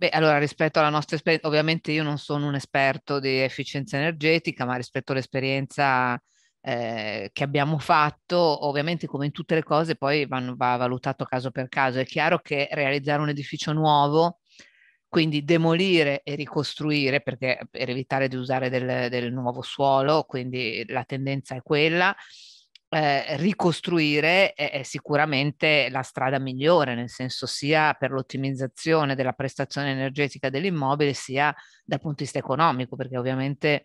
Beh, allora rispetto alla nostra esperienza, ovviamente io non sono un esperto di efficienza energetica, ma rispetto all'esperienza eh, che abbiamo fatto, ovviamente come in tutte le cose poi vanno, va valutato caso per caso. È chiaro che realizzare un edificio nuovo, quindi demolire e ricostruire, perché per evitare di usare del, del nuovo suolo, quindi la tendenza è quella, eh, ricostruire è, è, sicuramente la strada migliore, nel senso sia per l'ottimizzazione della prestazione energetica dell'immobile, sia dal punto di vista economico, perché ovviamente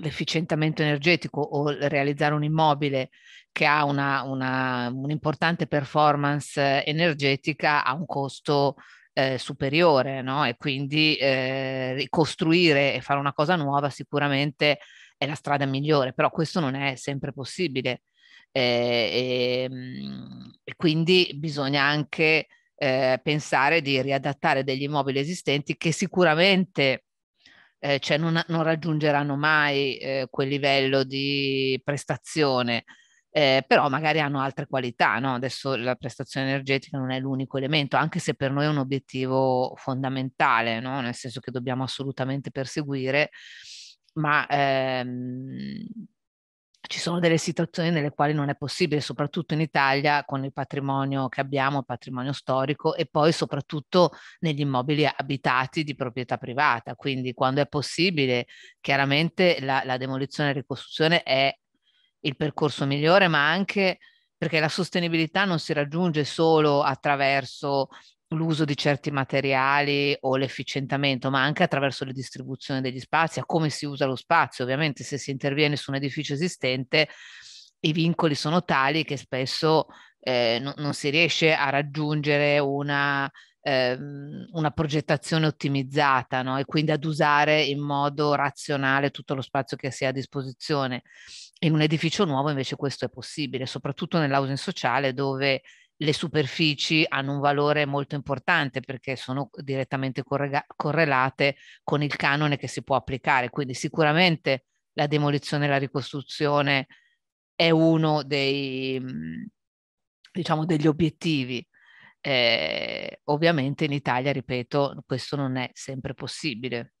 l'efficientamento energetico o realizzare un immobile che ha una, una, un'importante performance energetica ha un costo eh, superiore, no? E quindi eh, ricostruire e fare una cosa nuova sicuramente è la strada migliore, però questo non è sempre possibile. Eh, e, ehm, e, quindi bisogna anche eh, pensare di riadattare degli immobili esistenti che sicuramente eh, cioè non, non, raggiungeranno mai eh, quel livello di prestazione, eh, però magari hanno altre qualità. No? Adesso la prestazione energetica non è l'unico elemento, anche se per noi è un obiettivo fondamentale, no? nel senso che dobbiamo assolutamente perseguire ma ehm, ci sono delle situazioni nelle quali non è possibile, soprattutto in Italia, con il patrimonio che abbiamo, il patrimonio storico e poi soprattutto negli immobili abitati di proprietà privata. Quindi quando è possibile, chiaramente la, la demolizione e ricostruzione è il percorso migliore, ma anche perché la sostenibilità non si raggiunge solo attraverso l'uso di certi materiali o l'efficientamento, ma anche attraverso la distribuzione degli spazi, a come si usa lo spazio. Ovviamente se si interviene su un edificio esistente, i vincoli sono tali che spesso eh, non, non si riesce a raggiungere una, eh, una progettazione ottimizzata no? e quindi ad usare in modo razionale tutto lo spazio che si ha a disposizione. In un edificio nuovo invece questo è possibile, soprattutto nell'housing sociale dove le superfici hanno un valore molto importante perché sono direttamente correga- correlate con il canone che si può applicare. Quindi sicuramente la demolizione e la ricostruzione è uno dei, mhmm, diciamo, degli obiettivi. Eh, ovviamente in Italia, ripeto, questo non è sempre possibile.